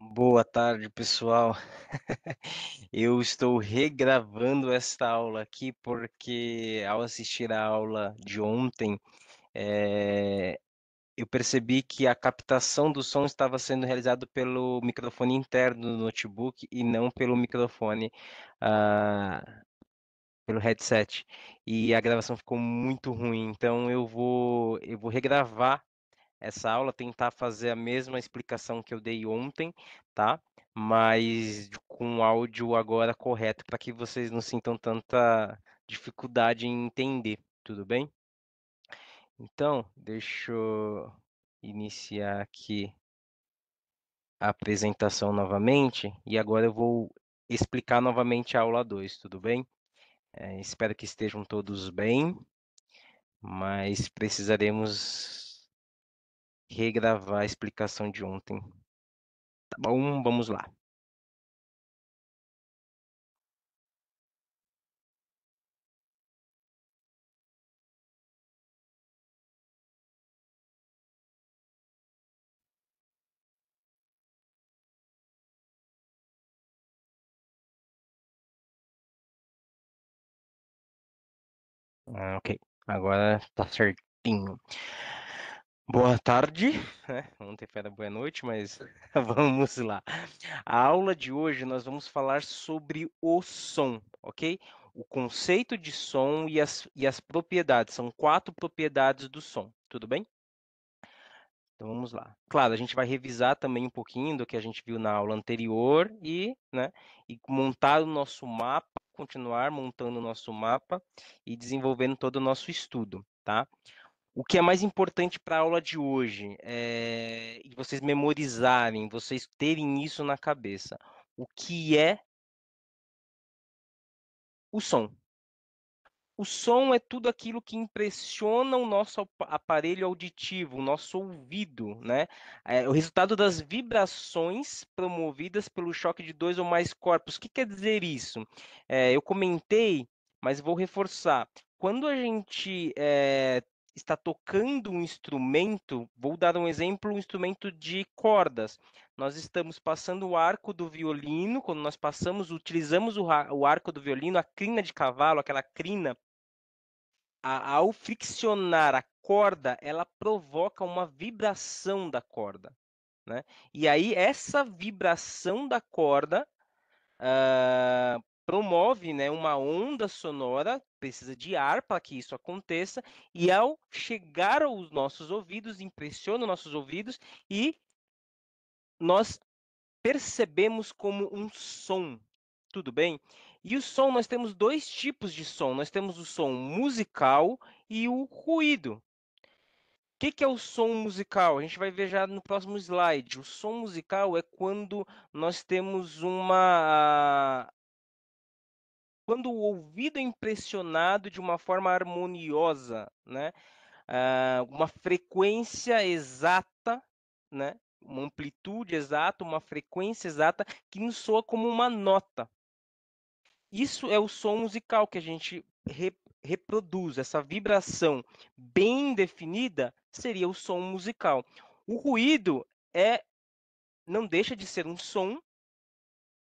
Boa tarde, pessoal. Eu estou regravando esta aula aqui porque, ao assistir a aula de ontem, é... eu percebi que a captação do som estava sendo realizada pelo microfone interno do notebook e não pelo microfone ah pelo headset e a gravação ficou muito ruim. Então eu vou eu vou regravar essa aula, tentar fazer a mesma explicação que eu dei ontem, tá? Mas com áudio agora correto, para que vocês não sintam tanta dificuldade em entender, tudo bem? Então, deixa eu iniciar aqui a apresentação novamente, e agora eu vou explicar novamente a aula 2, tudo bem? É, espero que estejam todos bem, mas precisaremos regravar a explicação de ontem. Tá bom? Vamos lá. Ah, ok, agora tá certinho. Boa tarde, né? ontem era boa noite, mas vamos lá. A aula de hoje nós vamos falar sobre o som, ok? O conceito de som e as, e as propriedades, são quatro propriedades do som, tudo bem? Então vamos lá. Claro, a gente vai revisar também um pouquinho do que a gente viu na aula anterior e, né, e montar o nosso mapa, continuar montando o nosso mapa e desenvolvendo todo o nosso estudo, tá? o que é mais importante para a aula de hoje é vocês memorizarem, vocês terem isso na cabeça. O que é o som? O som é tudo aquilo que impressiona o nosso aparelho auditivo, o nosso ouvido, né? É o resultado das vibrações promovidas pelo choque de dois ou mais corpos. O que quer dizer isso? É, eu comentei, mas vou reforçar. Quando a gente é, está tocando um instrumento, vou dar um exemplo, um instrumento de cordas. Nós estamos passando o arco do violino, quando nós passamos, utilizamos o, o arco do violino, a crina de cavalo, aquela crina, a, ao friccionar a corda, ela provoca uma vibração da corda. Né? E aí, essa vibração da corda uh, promove né, uma onda sonora, precisa de ar para que isso aconteça, e ao chegar aos nossos ouvidos, impressiona os nossos ouvidos e nós percebemos como um som. Tudo bem? E o som, nós temos dois tipos de som. Nós temos o som musical e o ruído. O que, que, é o som musical? A gente vai ver já no próximo slide. O som musical é quando nós temos uma quando o ouvido é impressionado de uma forma harmoniosa, né? Uh, uma frequência exata, né? uma amplitude exata, uma frequência exata, que nos soa como uma nota. Isso é o som musical que a gente re reproduz, essa vibração bem definida seria o som musical. O ruído é não deixa de ser um som,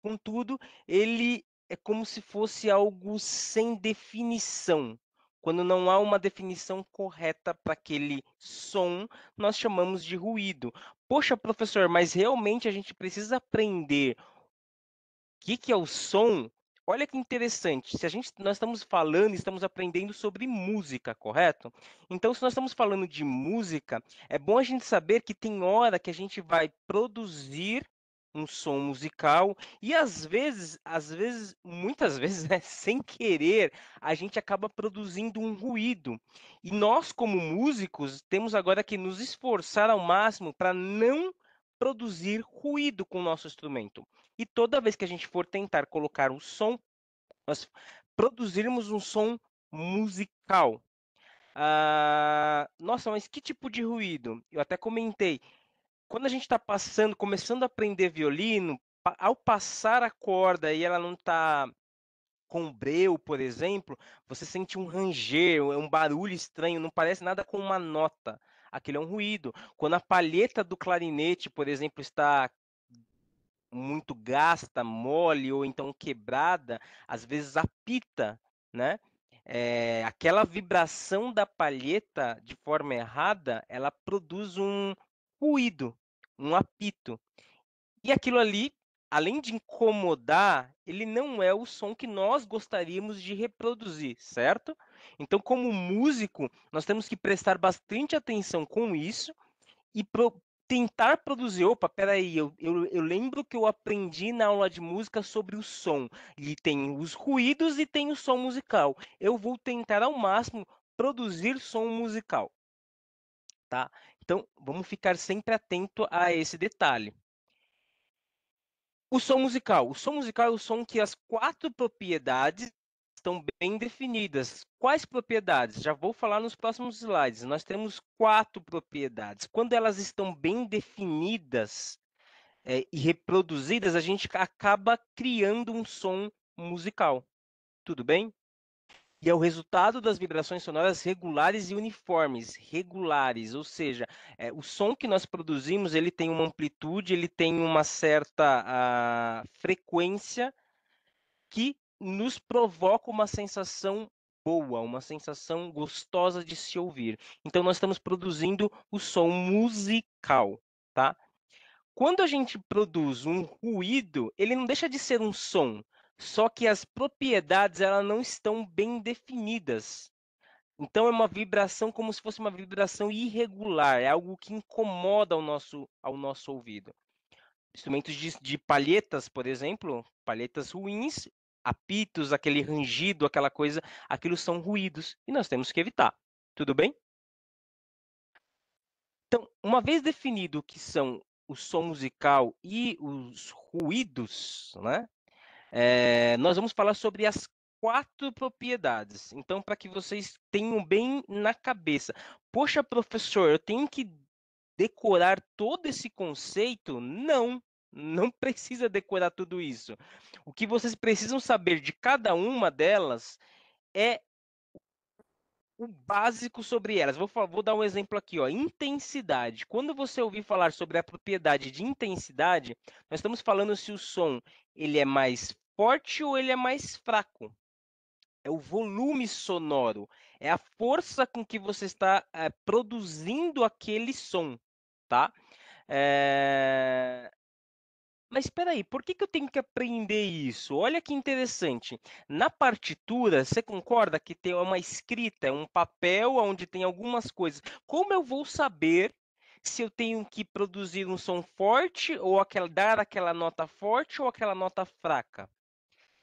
contudo, ele é como se fosse algo sem definição. Quando não há uma definição correta para aquele som, nós chamamos de ruído. Poxa, professor, mas realmente a gente precisa aprender o que, que é o som? Olha que interessante. Se a gente nós estamos falando, estamos aprendendo sobre música, correto? Então, se nós estamos falando de música, é bom a gente saber que tem hora que a gente vai produzir um som musical e às vezes, às vezes, muitas vezes, né, sem querer, a gente acaba produzindo um ruído. E nós como músicos temos agora que nos esforçar ao máximo para não produzir ruído com o nosso instrumento. E toda vez que a gente for tentar colocar um som, nós produzirmos um som musical. Ah, nossa, mas que tipo de ruído? Eu até comentei quando a gente está passando, começando a aprender violino, ao passar a corda e ela não está com breu, por exemplo, você sente um ranger, um barulho estranho, não parece nada com uma nota. Aquilo é um ruído. Quando a palheta do clarinete, por exemplo, está muito gasta, mole ou então quebrada, às vezes apita, né? É, aquela vibração da palheta de forma errada, ela produz um ruído um apito. E aquilo ali, além de incomodar, ele não é o som que nós gostaríamos de reproduzir, certo? Então, como músico, nós temos que prestar bastante atenção com isso e pro, tentar produzir. Opa, peraí, eu, eu, eu lembro que eu aprendi na aula de música sobre o som. E tem os ruídos e tem o som musical. Eu vou tentar ao máximo produzir som musical. Tá? Então, vamos ficar sempre atento a esse detalhe. O som musical. O som musical é o som que as quatro propriedades estão bem definidas. Quais propriedades? Já vou falar nos próximos slides. Nós temos quatro propriedades. Quando elas estão bem definidas é, e reproduzidas, a gente acaba criando um som musical. Tudo bem? E é o resultado das vibrações sonoras regulares e uniformes, regulares, ou seja, é, o som que nós produzimos ele tem uma amplitude, ele tem uma certa ah, frequência que nos provoca uma sensação boa, uma sensação gostosa de se ouvir. Então nós estamos produzindo o som musical, tá? Quando a gente produz um ruído, ele não deixa de ser um som, só que as propriedades ela não estão bem definidas. Então é uma vibração como se fosse uma vibração irregular, é algo que incomoda ao nosso, ao nosso ouvido. Instrumentos de, de palhetas, por exemplo, palhetas ruins, apitos, aquele rangido, aquela coisa, aquilo são ruídos e nós temos que evitar. Tudo bem? Então, uma vez definido o que são o som musical e os ruídos, né? É, nós vamos falar sobre as quatro propriedades. Então, para que vocês tenham bem na cabeça. Poxa, professor, eu tenho que decorar todo esse conceito? Não, não precisa decorar tudo isso. O que vocês precisam saber de cada uma delas é o básico sobre elas. Vou, vou dar um exemplo aqui, ó. Intensidade. Quando você ouvir falar sobre a propriedade de intensidade, nós estamos falando se o som ele é mais forte ou ele é mais fraco. É o volume sonoro, é a força com que você está é, produzindo aquele som, tá? É... Mas espera aí, por que, que eu tenho que aprender isso? Olha que interessante. Na partitura, você concorda que tem uma escrita, é um papel onde tem algumas coisas. Como eu vou saber se eu tenho que produzir um som forte ou aquela, dar aquela nota forte ou aquela nota fraca?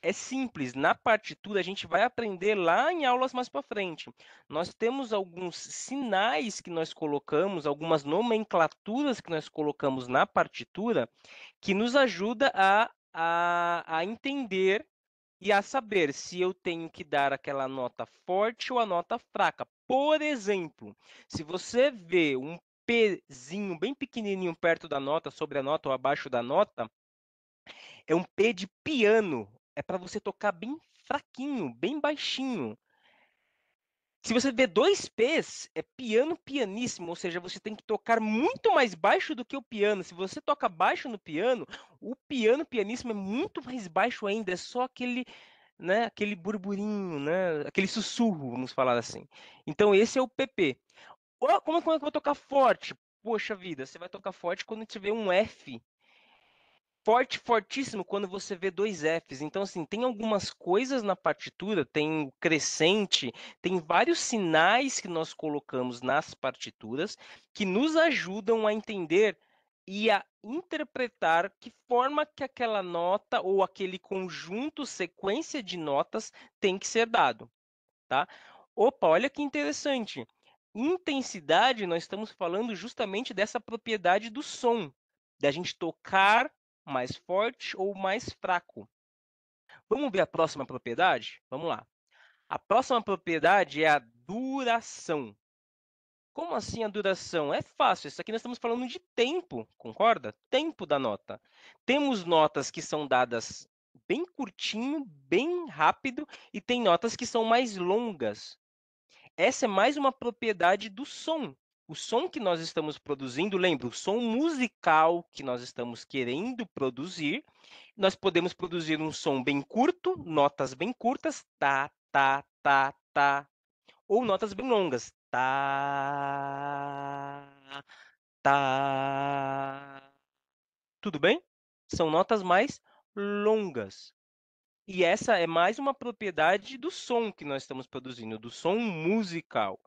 É simples, na partitura a gente vai aprender lá em aulas mais para frente. Nós temos alguns sinais que nós colocamos, algumas nomenclaturas que nós colocamos na partitura que nos ajuda a, a, a entender e a saber se eu tenho que dar aquela nota forte ou a nota fraca. Por exemplo, se você vê um pezinho bem pequenininho perto da nota, sobre a nota ou abaixo da nota, é um P de piano é para você tocar bem fraquinho, bem baixinho. Se você vê dois P's, é piano pianíssimo, ou seja, você tem que tocar muito mais baixo do que o piano. Se você toca baixo no piano, o piano pianíssimo é muito mais baixo ainda, é só aquele, né, aquele burburinho, né, aquele sussurro, vamos falar assim. Então esse é o PP. Como, como é que eu vou tocar forte? Poxa vida, você vai tocar forte quando tiver um F forte, fortíssimo quando você vê dois Fs. Então, assim, tem algumas coisas na partitura, tem o crescente, tem vários sinais que nós colocamos nas partituras que nos ajudam a entender e a interpretar que forma que aquela nota ou aquele conjunto, sequência de notas tem que ser dado, tá? Opa, olha que interessante. Intensidade, nós estamos falando justamente dessa propriedade do som, da gente tocar mais forte ou mais fraco. Vamos ver a próxima propriedade? Vamos lá. A próxima propriedade é a duração. Como assim a duração? É fácil, isso aqui nós estamos falando de tempo, concorda? Tempo da nota. Temos notas que são dadas bem curtinho, bem rápido, e tem notas que são mais longas. Essa é mais uma propriedade do som o som que nós estamos produzindo, lembra, o som musical que nós estamos querendo produzir, nós podemos produzir um som bem curto, notas bem curtas, tá, tá, tá, tá, ou notas bem longas, tá, tá. Tudo bem? São notas mais longas. E essa é mais uma propriedade do som que nós estamos produzindo, do som musical.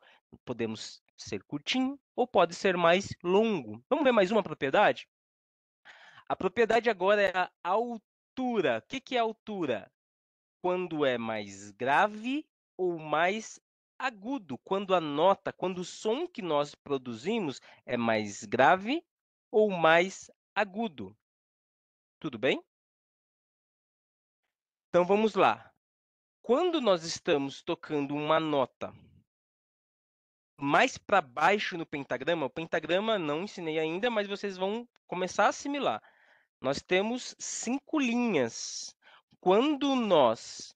Podemos ser curtinho ou pode ser mais longo. Vamos ver mais uma propriedade? A propriedade agora é a altura. O que, que é altura? Quando é mais grave ou mais agudo, quando a nota, quando o som que nós produzimos é mais grave ou mais agudo. Tudo bem? Então vamos lá. Quando nós estamos tocando uma nota mais para baixo no pentagrama, o pentagrama não ensinei ainda, mas vocês vão começar a assimilar. Nós temos cinco linhas. Quando nós.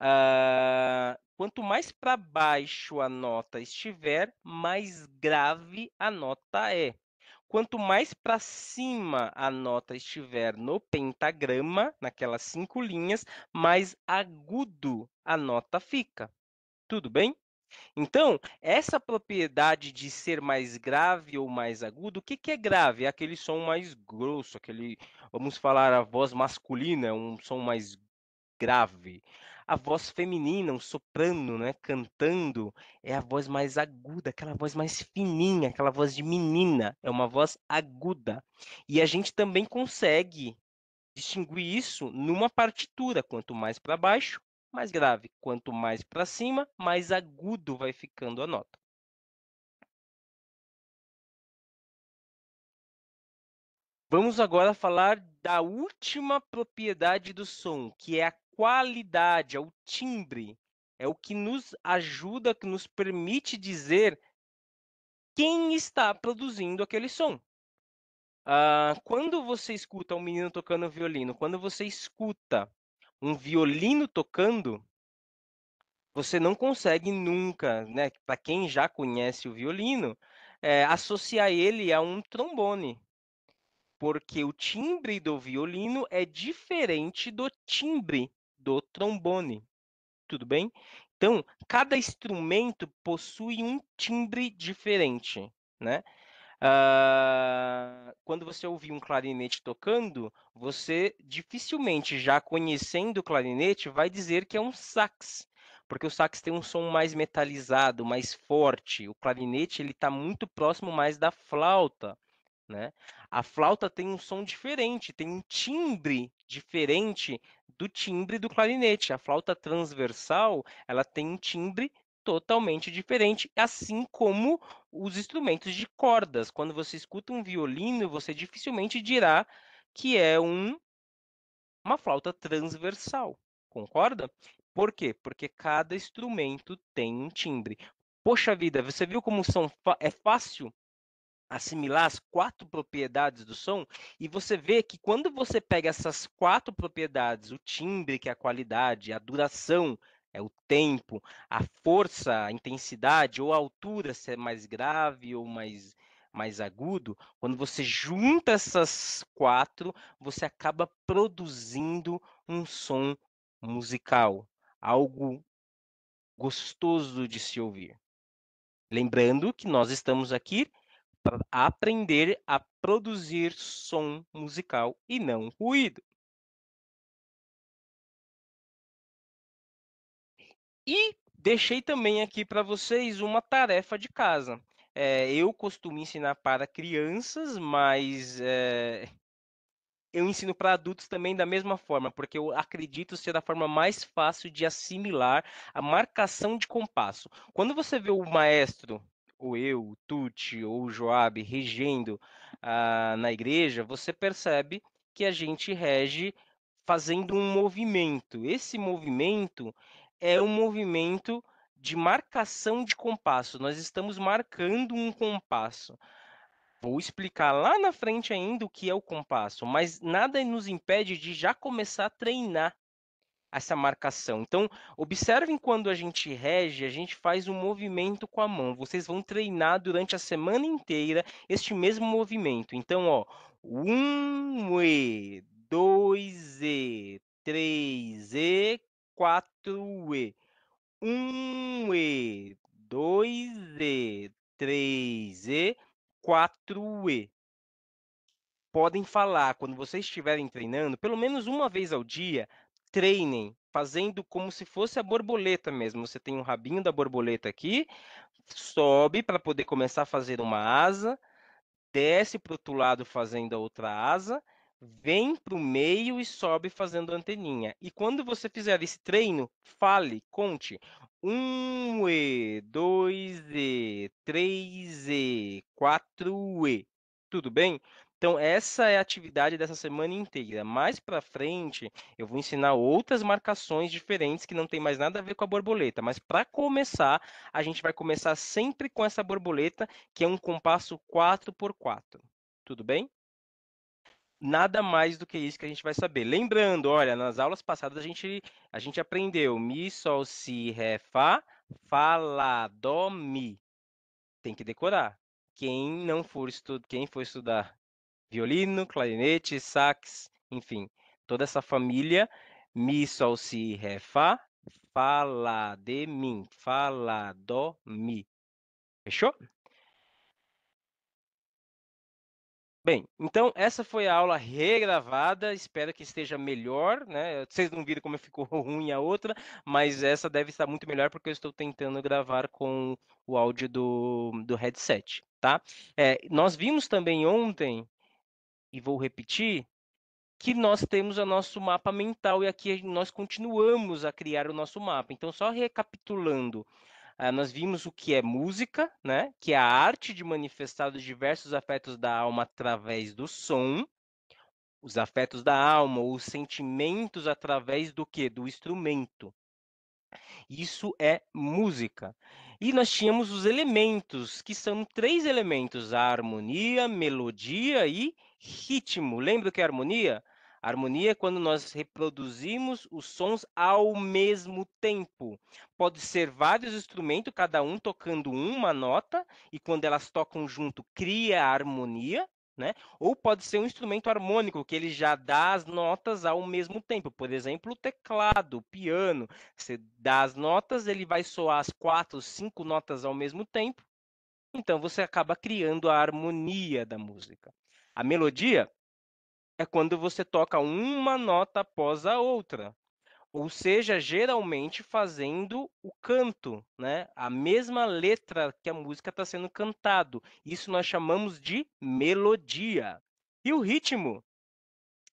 Uh, quanto mais para baixo a nota estiver, mais grave a nota é. Quanto mais para cima a nota estiver no pentagrama, naquelas cinco linhas, mais agudo a nota fica. Tudo bem? Então, essa propriedade de ser mais grave ou mais agudo, o que, que é grave? É aquele som mais grosso, aquele, vamos falar, a voz masculina, um som mais grave. A voz feminina, um soprano, né, cantando, é a voz mais aguda, aquela voz mais fininha, aquela voz de menina, é uma voz aguda. E a gente também consegue distinguir isso numa partitura, quanto mais para baixo, mais grave. Quanto mais para cima, mais agudo vai ficando a nota. Vamos agora falar da última propriedade do som, que é a qualidade, é o timbre. É o que nos ajuda, que nos permite dizer quem está produzindo aquele som. Uh, quando você escuta um menino tocando violino, quando você escuta um violino tocando, você não consegue nunca, né? Para quem já conhece o violino, é, associar ele a um trombone, porque o timbre do violino é diferente do timbre do trombone. Tudo bem? Então, cada instrumento possui um timbre diferente, né? Uh, quando você ouvir um clarinete tocando, você dificilmente, já conhecendo o clarinete, vai dizer que é um sax, porque o sax tem um som mais metalizado, mais forte. O clarinete ele está muito próximo mais da flauta, né? A flauta tem um som diferente, tem um timbre diferente do timbre do clarinete. A flauta transversal, ela tem um timbre totalmente diferente, assim como os instrumentos de cordas. Quando você escuta um violino, você dificilmente dirá que é um, uma flauta transversal. Concorda? Por quê? Porque cada instrumento tem um timbre. Poxa vida, você viu como são é fácil assimilar as quatro propriedades do som e você vê que quando você pega essas quatro propriedades, o timbre, que é a qualidade, a duração, é o tempo, a força, a intensidade ou a altura, se é mais grave ou mais, mais agudo, quando você junta essas quatro, você acaba produzindo um som musical, algo gostoso de se ouvir. Lembrando que nós estamos aqui para aprender a produzir som musical e não ruído. E deixei também aqui para vocês uma tarefa de casa. É, eu costumo ensinar para crianças, mas é, eu ensino para adultos também da mesma forma, porque eu acredito ser a forma mais fácil de assimilar a marcação de compasso. Quando você vê o maestro, ou eu, o Tuti, ou o Joab regendo ah, na igreja, você percebe que a gente rege fazendo um movimento. Esse movimento é um movimento de marcação de compasso. Nós estamos marcando um compasso. Vou explicar lá na frente ainda o que é o compasso, mas nada nos impede de já começar a treinar essa marcação. Então, observem quando a gente rege, a gente faz um movimento com a mão. Vocês vão treinar durante a semana inteira este mesmo movimento. Então, ó, um e, dois e, três e, quatro E. Um E, dois E, três E, quatro E. Podem falar, quando vocês estiverem treinando, pelo menos uma vez ao dia, treinem fazendo como se fosse a borboleta mesmo. Você tem o um rabinho da borboleta aqui, sobe para poder começar a fazer uma asa, desce para o outro lado fazendo a outra asa, vem para o meio e sobe fazendo anteninha. E quando você fizer esse treino, fale, conte. Um E, dois E, três E, quatro E. Tudo bem? Então, essa é a atividade dessa semana inteira. Mais para frente, eu vou ensinar outras marcações diferentes que não tem mais nada a ver com a borboleta. Mas para começar, a gente vai começar sempre com essa borboleta, que é um compasso 4x4. Tudo bem? nada mais do que isso que a gente vai saber. Lembrando, olha, nas aulas passadas a gente, a gente aprendeu Mi, Sol, Si, Ré, Fá, Fá, Lá, Dó, Mi. Tem que decorar. Quem não for estudar, quem for estudar violino, clarinete, sax, enfim, toda essa família, Mi, Sol, Si, Ré, Fá, Fá, Lá, de mim, Fá, Lá, Dó, Mi. Fechou? Bem, então essa foi a aula regravada, espero que esteja melhor, né? Vocês não viram como ficou ruim a outra, mas essa deve estar muito melhor porque eu estou tentando gravar com o áudio do, do headset, tá? É, nós vimos também ontem, e vou repetir, que nós temos o nosso mapa mental e aqui nós continuamos a criar o nosso mapa. Então, só recapitulando, ah, nós vimos o que é música, né? Que é a arte de manifestar os diversos afetos da alma através do som, os afetos da alma, os sentimentos através do que? Do instrumento. Isso é música. E nós tínhamos os elementos, que são três elementos: a harmonia, melodia e ritmo. Lembra o que é harmonia? Harmonia é quando nós reproduzimos os sons ao mesmo tempo. Pode ser vários instrumentos, cada um tocando uma nota, e quando elas tocam junto, cria a harmonia. Né? Ou pode ser um instrumento harmônico, que ele já dá as notas ao mesmo tempo. Por exemplo, o teclado, o piano. Você dá as notas, ele vai soar as quatro, cinco notas ao mesmo tempo. Então você acaba criando a harmonia da música. A melodia é quando você toca uma nota após a outra. Ou seja, geralmente fazendo o canto, né? A mesma letra que a música está sendo cantado. Isso nós chamamos de melodia. E o ritmo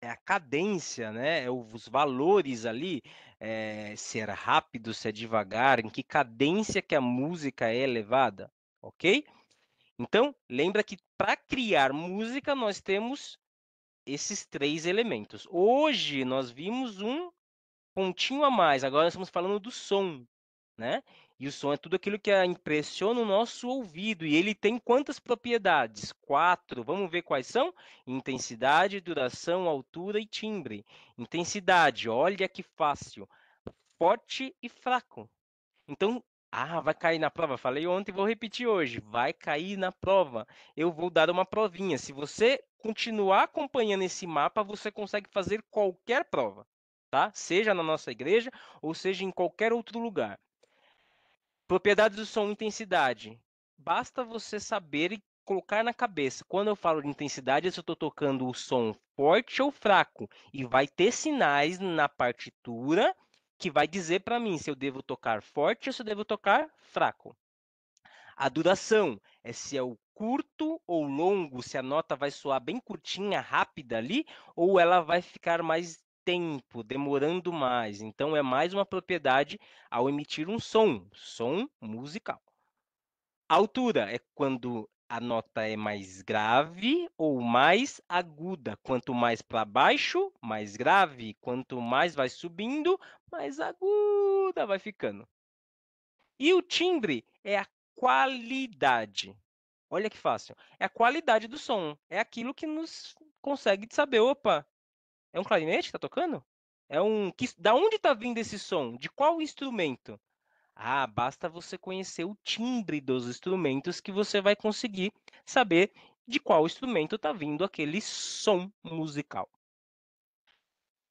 é a cadência, né? É os valores ali, é, eh, se é rápido, se é devagar, em que cadência que a música é elevada, ok? Então, lembra que para criar música nós temos esses três elementos. Hoje nós vimos um pontinho a mais, agora estamos falando do som, né? E o som é tudo aquilo que impressiona o nosso ouvido. E ele tem quantas propriedades? Quatro. Vamos ver quais são? Intensidade, duração, altura e timbre. Intensidade, olha que fácil. Forte e fraco. Então, ah, vai cair na prova. Falei ontem, vou repetir hoje. Vai cair na prova. Eu vou dar uma provinha. Se você continuar acompanhando esse mapa, você consegue fazer qualquer prova, tá? Seja na nossa igreja ou seja em qualquer outro lugar. Propriedades do som, intensidade. Basta você saber e colocar na cabeça. Quando eu falo de intensidade, se eu estou tocando o som forte ou fraco. E vai ter sinais na partitura que vai dizer para mim se eu devo tocar forte ou se eu devo tocar fraco. A duração é se é o curto ou longo, se a nota vai soar bem curtinha, rápida ali, ou ela vai ficar mais tempo, demorando mais. Então é mais uma propriedade ao emitir um som, som musical. A altura é quando a nota é mais grave ou mais aguda. Quanto mais para baixo, mais grave. Quanto mais vai subindo, mais aguda vai ficando. E o timbre é a qualidade. Olha que fácil. É a qualidade do som. É aquilo que nos consegue saber, opa, é um clarinete que está tocando? É um. Da onde está vindo esse som? De qual instrumento? Ah, basta você conhecer o timbre dos instrumentos que você vai conseguir saber de qual instrumento está vindo aquele som musical.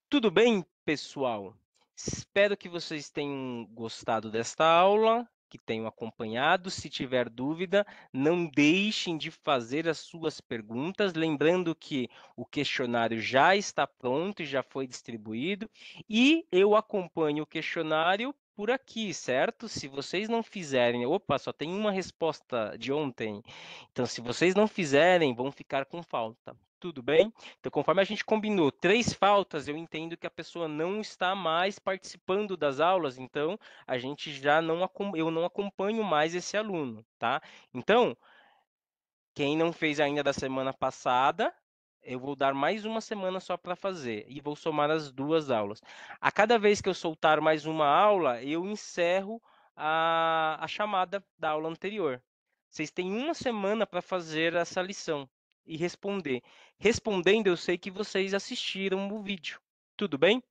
Tudo bem, pessoal? Espero que vocês tenham gostado desta aula que tenham acompanhado. Se tiver dúvida, não deixem de fazer as suas perguntas. Lembrando que o questionário já está pronto e já foi distribuído. E eu acompanho o questionário por aqui, certo? Se vocês não fizerem, opa, só tem uma resposta de ontem. Então, se vocês não fizerem, vão ficar com falta, tudo bem? Então, conforme a gente combinou três faltas, eu entendo que a pessoa não está mais participando das aulas, então a gente já não eu não acompanho mais esse aluno, tá? Então, quem não fez ainda da semana passada, eu vou dar mais uma semana só para fazer e vou somar as duas aulas. A cada vez que eu soltar mais uma aula, eu encerro a, a chamada da aula anterior. Vocês têm uma semana para fazer essa lição, e responder. Respondendo, eu sei que vocês assistiram o vídeo. Tudo bem?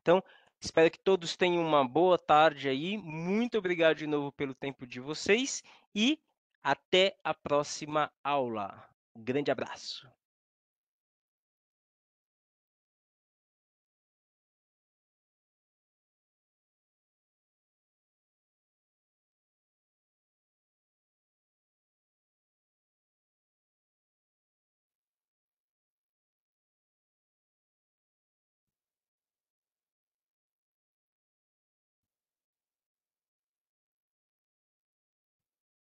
Então, espero que todos tenham uma boa tarde aí. Muito obrigado de novo pelo tempo de vocês e até a próxima aula. Um grande abraço.